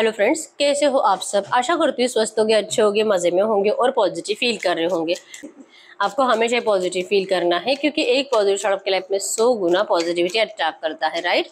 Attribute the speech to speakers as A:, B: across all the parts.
A: hello friends कैसे हो आप सब आशा करती हूँ स्वस्थ होगे अच्छे होगे मज़े में होंगे और पॉजिटिव फील कर रहे होंगे आपको हमेशा पॉजिटिव फील करना है क्योंकि एक पॉजिटिव शॉर्ट आपके लाइफ में सौ गुना पॉजिटिविटी अट्रैक्ट करता है राइट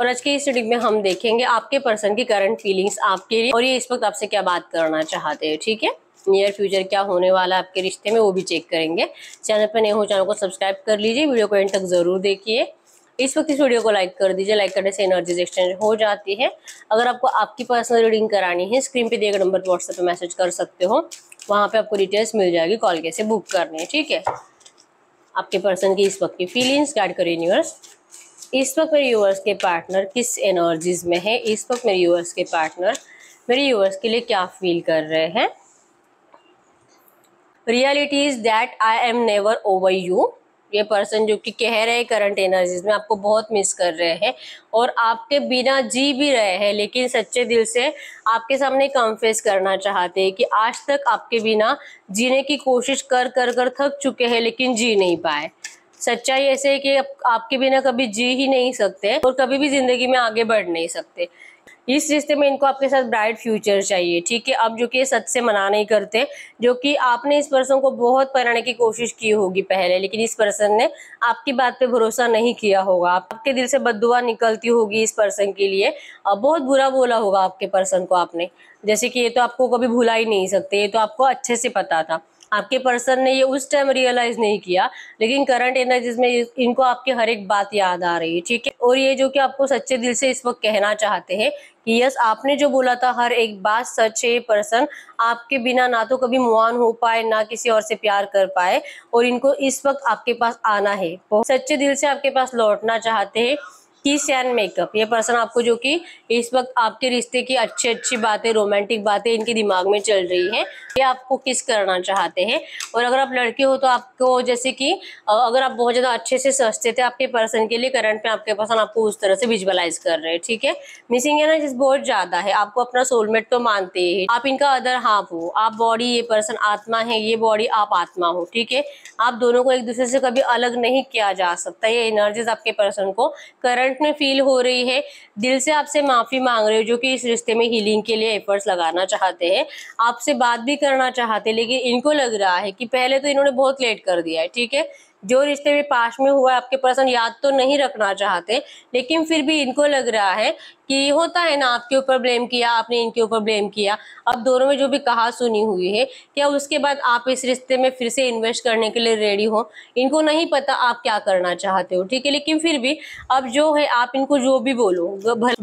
A: और आज के इस वीडियो में हम देखेंगे आपके पर्सन की करंट फीलिंग्स आपके लिए और ये इस वक्त आपसे क्या बात करना चाहते हैं ठीक है नियर फ्यूचर क्या होने वाला आपके रिश्ते में वो भी चेक करेंगे चैनल पर नए हो चैनल को सब्सक्राइब कर लीजिए वीडियो को एंड तक ज़रूर देखिए इस वक्त इस वीडियो को लाइक कर दीजिए लाइक करने से एनर्जीज एक्सचेंज हो जाती है अगर आपको आपकी पर्सनल रीडिंग करानी है स्क्रीन पे दिए गए नंबर पर व्हाट्सएप पे मैसेज कर सकते हो वहाँ पे आपको डिटेल्स मिल जाएगी कॉल कैसे बुक करनी है ठीक है आपके पर्सन की इस वक्त की फीलिंग्स गाइड करो यूनिवर्स इस वक्त मेरे यूवर्स के पार्टनर किस एनर्जीज में है इस वक्त मेरे यूवर्स के पार्टनर मेरे यूवर्स के लिए क्या फील कर रहे हैं reality is that I am never over you ये पर्सन जो कि कह रहे हैं करंट एनर्जीज में आपको बहुत मिस कर रहे हैं और आपके बिना जी भी रहे हैं लेकिन सच्चे दिल से आपके सामने कन्फेस करना चाहते हैं कि आज तक आपके बिना जीने की कोशिश कर कर कर थक चुके हैं लेकिन जी नहीं पाए सच्चाई ऐसे है कि आपके बिना कभी जी ही नहीं सकते और कभी भी जिंदगी में आगे बढ़ नहीं सकते इस रिश्ते में इनको आपके साथ ब्राइट फ्यूचर चाहिए ठीक है अब जो कि सच से मना नहीं करते जो कि आपने इस पर्सन को बहुत पढ़ाने की कोशिश की होगी पहले लेकिन इस पर्सन ने आपकी बात पे भरोसा नहीं किया होगा आपके दिल से बदुआ निकलती होगी इस पर्सन के लिए और बहुत बुरा बोला होगा आपके पर्सन को आपने जैसे कि ये तो आपको कभी भुला ही नहीं सकते ये तो आपको अच्छे से पता था आपके पर्सन ने ये उस टाइम रियलाइज नहीं किया लेकिन करंट एनर्जीज में इनको आपकी हर एक बात याद आ रही है ठीक है और ये जो कि आपको सच्चे दिल से इस वक्त कहना चाहते हैं कि यस आपने जो बोला था हर एक बात सच है पर्सन आपके बिना ना तो कभी मुआन हो पाए ना किसी और से प्यार कर पाए और इनको इस वक्त आपके पास आना है सच्चे दिल से आपके पास लौटना चाहते हैं किस एंड मेकअप ये पर्सन आपको जो कि इस वक्त आपके रिश्ते की अच्छी अच्छी बातें रोमांटिक बातें इनके दिमाग में चल रही है ये आपको किस करना चाहते हैं और अगर आप लड़के हो तो आपको जैसे कि अगर आप बहुत ज़्यादा अच्छे से सजते थे आपके पर्सन के लिए करंट पे आपके पर्सन आपको उस तरह से विजुअलाइज कर रहे हैं ठीक है मिसिंग है ना जिस बहुत ज़्यादा है आपको अपना सोलमेट तो मानते ही आप इनका अदर हाफ हो आप बॉडी ये पर्सन आत्मा है ये बॉडी आप आत्मा हो ठीक है आप दोनों को एक दूसरे से कभी अलग नहीं किया जा सकता ये एनर्जीज आपके पर्सन को करंट करंट में फील हो रही है दिल से आपसे माफ़ी मांग रहे हो जो कि इस रिश्ते में हीलिंग के लिए एफर्ट्स लगाना चाहते हैं आपसे बात भी करना चाहते हैं लेकिन इनको लग रहा है कि पहले तो इन्होंने बहुत लेट कर दिया है ठीक है जो रिश्ते में पास में हुआ है आपके पर्सन याद तो नहीं रखना चाहते लेकिन फिर भी इनको लग रहा है कि होता है ना आपके ऊपर ब्लेम किया आपने इनके ऊपर ब्लेम किया अब दोनों में जो भी कहा सुनी हुई है क्या उसके बाद आप इस रिश्ते में फिर से इन्वेस्ट करने के लिए रेडी हो इनको नहीं पता आप क्या करना चाहते हो ठीक है लेकिन फिर भी अब जो है आप इनको जो भी बोलो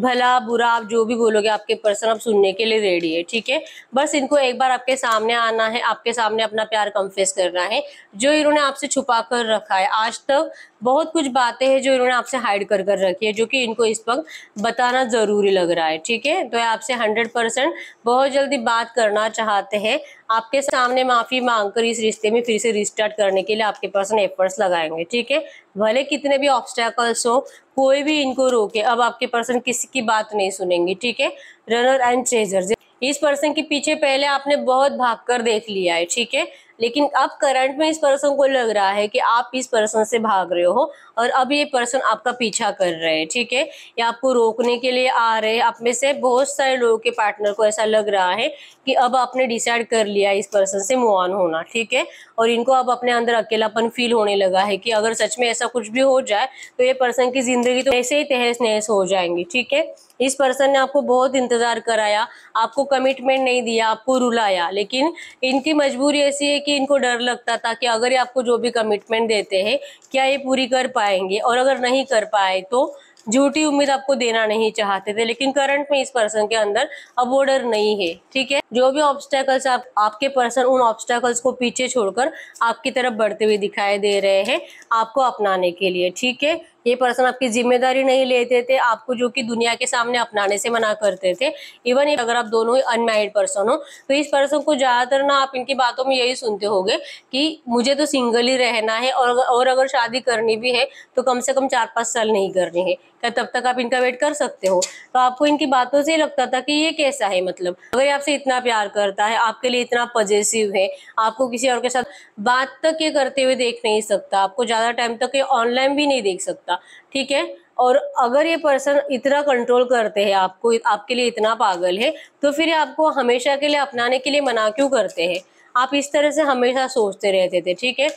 A: भला बुरा आप जो भी बोलोगे आपके पर्सन अब सुनने के लिए रेडी है ठीक है बस इनको एक बार आपके सामने आना है आपके सामने अपना प्यार कन्फेस करना है जो इन्होंने आपसे छुपा कर रखा है आज तक बहुत कुछ बातें हैं जो इन्होंने आपसे हाइड कर कर रखी है जो कि इनको इस वक्त बताना जरूर ज़रूरी लग रहा है ठीक है तो आपसे हंड्रेड परसेंट बहुत जल्दी बात करना चाहते हैं आपके सामने माफ़ी मांगकर इस रिश्ते में फिर से रिस्टार्ट करने के लिए आपके पर्सन एफर्ट्स लगाएंगे ठीक है भले कितने भी ऑब्स्टेकल्स हो कोई भी इनको रोके अब आपके पर्सन किसी की बात नहीं सुनेंगे ठीक है रनर एंड चेजर इस पर्सन के पीछे पहले आपने बहुत भाग कर देख लिया है ठीक है लेकिन अब करंट में इस पर्सन को लग रहा है कि आप इस पर्सन से भाग रहे हो और अब ये पर्सन आपका पीछा कर रहे हैं ठीक है या आपको रोकने के लिए आ रहे हैं आप में से बहुत सारे लोगों के पार्टनर को ऐसा लग रहा है कि अब आपने डिसाइड कर लिया इस पर्सन से मूव ऑन होना ठीक है और इनको अब अपने अंदर अकेलापन फील होने लगा है कि अगर सच में ऐसा कुछ भी हो जाए तो ये पर्सन की जिंदगी तो ऐसे ही तहस नहस हो जाएंगी ठीक है इस पर्सन ने आपको बहुत इंतजार कराया आपको कमिटमेंट नहीं दिया आपको रुलाया लेकिन इनकी मजबूरी ऐसी है कि कि इनको डर लगता था कि अगर ये आपको जो भी कमिटमेंट देते हैं क्या ये पूरी कर पाएंगे और अगर नहीं कर पाए तो झूठी उम्मीद आपको देना नहीं चाहते थे लेकिन करंट में इस पर्सन के अंदर अब वो डर नहीं है ठीक है जो भी ऑब्स्टेकल्स आप आपके पर्सन उन ऑब्स्टेकल्स को पीछे छोड़कर आपकी तरफ बढ़ते हुए दिखाई दे रहे हैं आपको अपनाने के लिए ठीक है ये पर्सन आपकी जिम्मेदारी नहीं लेते थे आपको जो कि दुनिया के सामने अपनाने से मना करते थे इवन अगर आप दोनों ही अनमैरिड पर्सन हो तो इस पर्सन को ज़्यादातर ना आप इनकी बातों में यही सुनते होगे कि मुझे तो सिंगल ही रहना है और और अगर शादी करनी भी है तो कम से कम चार पाँच साल नहीं करनी है क्या तब तक आप इनका वेट कर सकते हो तो आपको इनकी बातों से लगता था कि ये कैसा है मतलब अगर ये आपसे इतना प्यार करता है आपके लिए इतना पजेसिव है आपको किसी और के साथ बात तक ये करते हुए देख नहीं सकता आपको ज़्यादा टाइम तक ये ऑनलाइन भी नहीं देख सकता ठीक है और अगर ये पर्सन इतना कंट्रोल करते हैं आपको आपके लिए इतना पागल है तो फिर आपको हमेशा के लिए अपनाने के लिए मना क्यों करते हैं आप इस तरह से हमेशा सोचते रहते थे ठीक है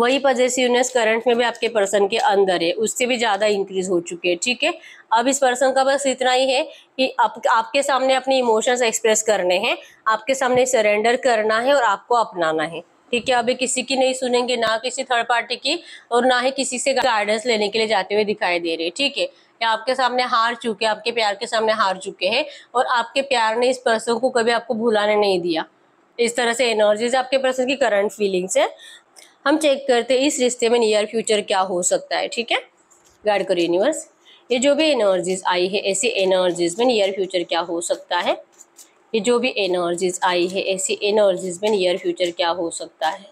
A: वही पजेसिवनेस करंट में भी आपके पर्सन के अंदर है उससे भी ज़्यादा इंक्रीज हो चुके है ठीक है अब इस पर्सन का बस इतना ही है कि आप, आपके सामने अपने इमोशंस एक्सप्रेस करने हैं आपके सामने सरेंडर करना है और आपको अपनाना है ठीक है अभी किसी की नहीं सुनेंगे ना किसी थर्ड पार्टी की और ना ही किसी से गाइडेंस लेने के लिए जाते हुए दिखाई दे रहे ठीक है या आपके सामने हार चुके आपके प्यार के सामने हार चुके हैं और आपके प्यार ने इस पर्सन को कभी आपको भुलाने नहीं दिया इस तरह से एनर्जीज आपके पर्सन की करंट फीलिंग्स है हम चेक करते हैं इस रिश्ते में नियर फ्यूचर क्या हो सकता है ठीक है गाइड करो यूनिवर्स ये जो भी एनर्जीज आई है ऐसी एनर्जीज में नियर फ्यूचर क्या हो सकता है ये जो भी एनर्जीज आई है ऐसी एनर्जीज में नियर फ्यूचर क्या हो सकता है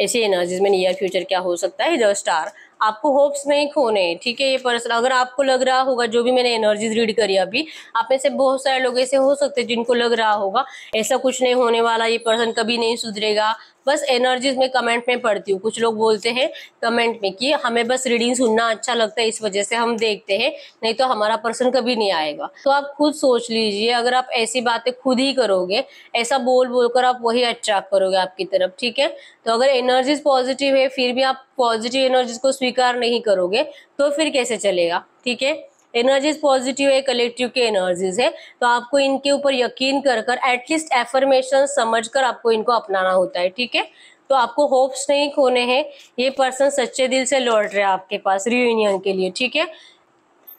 A: ऐसी एनर्जीज में नियर फ्यूचर क्या हो सकता है द स्टार आपको होप्स नहीं खोने ठीक है ये पर्सन अगर आपको लग रहा होगा जो भी मैंने एनर्जीज रीड करी अभी आप में से बहुत सारे लोग ऐसे हो सकते हैं जिनको लग रहा होगा ऐसा कुछ नहीं होने वाला ये पर्सन कभी नहीं सुधरेगा बस एनर्जीज में कमेंट में पढ़ती हूँ कुछ लोग बोलते हैं कमेंट में कि हमें बस रीडिंग सुनना अच्छा लगता है इस वजह से हम देखते हैं नहीं तो हमारा पर्सन कभी नहीं आएगा तो आप खुद सोच लीजिए अगर आप ऐसी बातें खुद ही करोगे ऐसा बोल बोल कर आप वही अट्रैक्ट करोगे आपकी तरफ ठीक है तो अगर एनर्जीज पॉजिटिव है फिर भी आप पॉजिटिव एनर्जीज को स्वीकार नहीं करोगे तो फिर कैसे चलेगा ठीक है एनर्जीज पॉजिटिव है कलेक्टिव के एनर्जीज है तो आपको इनके ऊपर यकीन कर कर एटलीस्ट एफर्मेशन समझ कर आपको इनको अपनाना होता है ठीक है तो आपको होप्स नहीं खोने हैं ये पर्सन सच्चे दिल से लौट रहे हैं आपके पास रियूनियन के लिए ठीक है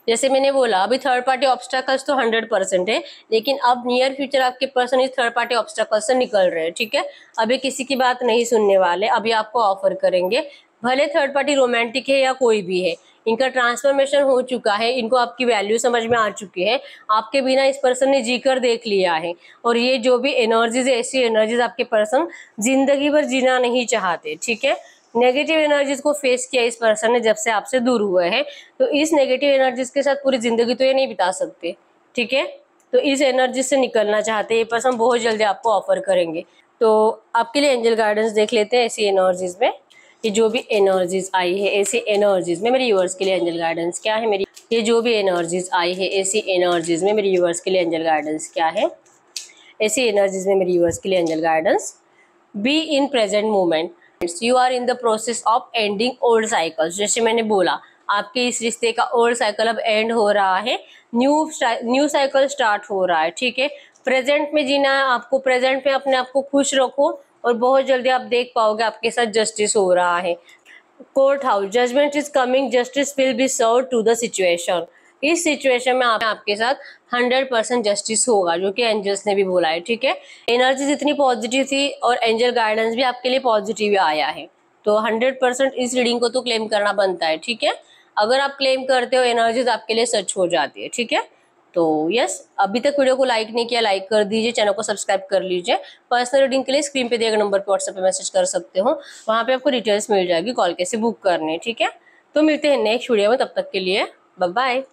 A: जैसे मैंने बोला अभी थर्ड पार्टी ऑब्स्टाकल्स तो हंड्रेड परसेंट है लेकिन अब नियर फ्यूचर आपके पर्सन इस थर्ड पार्टी ऑब्स्टाकल से निकल रहे हैं ठीक है अभी किसी की बात नहीं सुनने वाले अभी आपको ऑफर करेंगे भले थर्ड पार्टी रोमांटिक है या कोई भी है इनका ट्रांसफॉर्मेशन हो चुका है इनको आपकी वैल्यू समझ में आ चुकी है आपके बिना इस पर्सन ने जी कर देख लिया है और ये जो भी एनर्जीज ऐसी एनर्जीज आपके पर्सन जिंदगी भर जीना नहीं चाहते ठीक है नेगेटिव एनर्जीज को फेस किया इस पर्सन ने जब से आपसे दूर हुए हैं तो इस नेगेटिव एनर्जीज के साथ पूरी जिंदगी तो ये नहीं बिता सकते ठीक है तो इस एनर्जी से निकलना चाहते हैं ये पर्सन बहुत जल्दी आपको ऑफर करेंगे तो आपके लिए एंजल गार्डन्स देख लेते हैं ऐसी एनर्जीज में ये जो भी एनर्जीज आई है ऐसी एनर्जीज में मेरे यूवर्स के लिए एंजल गाइडेंस क्या है मेरी ये जो भी एनर्जीज आई है ऐसी एनर्जीज में मेरे यूवर्स के लिए एंजल गाइडेंस क्या है ऐसी एनर्जीज में मेरे यूवर्स के लिए angel guidance be in present moment you are in the process of ending old cycles जैसे मैंने बोला आपके इस रिश्ते का ओल्ड साइकिल अब एंड हो रहा है न्यू न्यू साइकिल स्टार्ट हो रहा है ठीक है प्रेजेंट में जीना है आपको प्रेजेंट में अपने आप को खुश रखो और बहुत जल्दी आप देख पाओगे आपके साथ जस्टिस हो रहा है court house judgment is coming justice will be serve to the situation इस सिचुएशन में आप, आपके साथ 100 परसेंट जस्टिस होगा जो कि एंजल्स ने भी बोला है ठीक है एनर्जीज इतनी पॉजिटिव थी और एंजल गाइडेंस भी आपके लिए पॉजिटिव आया है तो 100 परसेंट इस रीडिंग को तो क्लेम करना बनता है ठीक है अगर आप क्लेम करते हो एनर्जीज आपके लिए सच हो जाती है ठीक है तो यस अभी तक वीडियो को लाइक नहीं किया लाइक कर दीजिए चैनल को सब्सक्राइब कर लीजिए पर्सनल रीडिंग के लिए स्क्रीन पे दिए गए नंबर पर व्हाट्सएप पे मैसेज कर सकते हो वहाँ पे आपको डिटेल्स मिल जाएगी कॉल कैसे बुक करने ठीक है तो मिलते हैं नेक्स्ट वीडियो में तब तक के लिए बाय